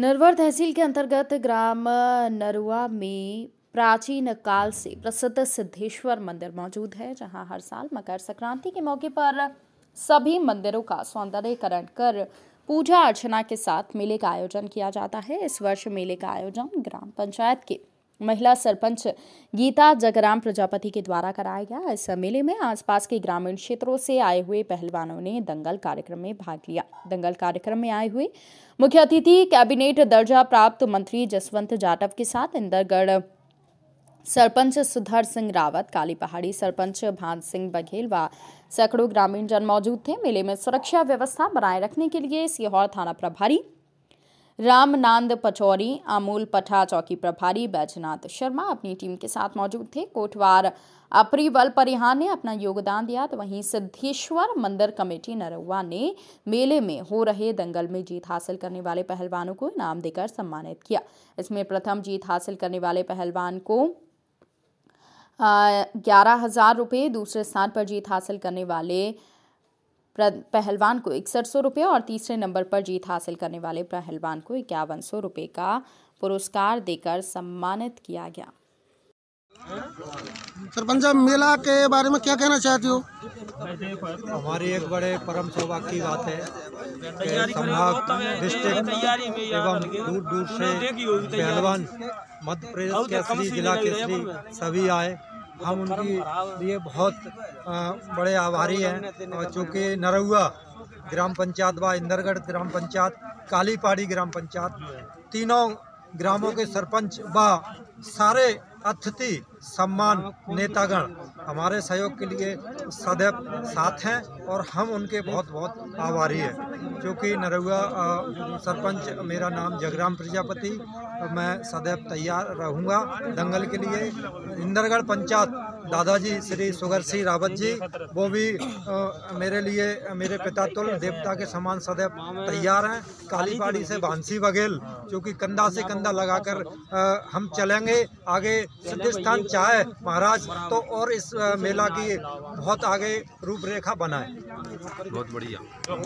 नरवर तहसील के अंतर्गत ग्राम नरुआ में प्राचीन काल से प्रसिद्ध सिद्धेश्वर मंदिर मौजूद है जहां हर साल मकर संक्रांति के मौके पर सभी मंदिरों का सौंदर्यकरण कर पूजा अर्चना के साथ मेले का आयोजन किया जाता है इस वर्ष मेले का आयोजन ग्राम पंचायत के महिला सरपंच गीता जगराम प्रजापति के द्वारा कराया गया इस मेले में आसपास के ग्रामीण क्षेत्रों से आए हुए पहलवानों ने दंगल कार्यक्रम में भाग लिया दंगल कार्यक्रम में आए हुए मुख्य अतिथि कैबिनेट दर्जा प्राप्त मंत्री जसवंत जाटव के साथ इंदरगढ़ सरपंच सुधर सिंह रावत काली पहाड़ी सरपंच भान सिंह बघेल व सैकड़ों ग्रामीण जन मौजूद थे मेले में सुरक्षा व्यवस्था बनाए रखने के लिए सीहोर थाना प्रभारी रामनांद पचौरी अमूल पठा चौकी प्रभारी बैजनाथ शर्मा अपनी टीम के साथ मौजूद थे कोटवार अप्रीवल परिहार ने अपना योगदान दिया तो वहीं सिद्धेश्वर मंदिर कमेटी नरुआ ने मेले में हो रहे दंगल में जीत हासिल करने वाले पहलवानों को इनाम देकर सम्मानित किया इसमें प्रथम जीत हासिल करने वाले पहलवान को ग्यारह हजार रुपये दूसरे स्थान पर जीत हासिल करने वाले पहलवान को इकसठ सौ रुपये और तीसरे नंबर पर जीत हासिल करने वाले पहलवान को इक्यावन सौ रुपये का पुरस्कार देकर सम्मानित किया गया सरपंच मेला के बारे में क्या कहना चाहते हो हमारी एक बड़े परम सौभाग्य की बात है डिस्ट्रिक्ट एवं दूर दूर से पहलवान मध्य प्रदेश के जिला के सभी आए तो हम उनकी लिए बहुत बड़े आभारी हैं और चूँकि नरहुआ ग्राम पंचायत व इंदरगढ़ ग्राम पंचायत कालीपाड़ी ग्राम पंचायत तीनों ग्रामों के सरपंच व सारे अतिथि सम्मान हाँ, नेतागण हमारे सहयोग के लिए सदैव साथ हैं और हम उनके बहुत बहुत आभारी हैं जो कि नरुआ सरपंच मेरा नाम जगराम प्रजापति मैं सदैव तैयार रहूँगा दंगल के लिए इंदरगढ़ पंचायत दादाजी श्री सुगर सिंह रावत जी वो भी आ, मेरे लिए मेरे पिता तुल देवता के समान सदैव तैयार हैं कालीबाड़ी से बांसी बघेल जो कि कंधा से कंधा लगाकर हम चलेंगे आगे सिद्धिस्थान चाहे महाराज तो और इस मेला की बहुत आगे रूपरेखा बनाए बहुत बढ़िया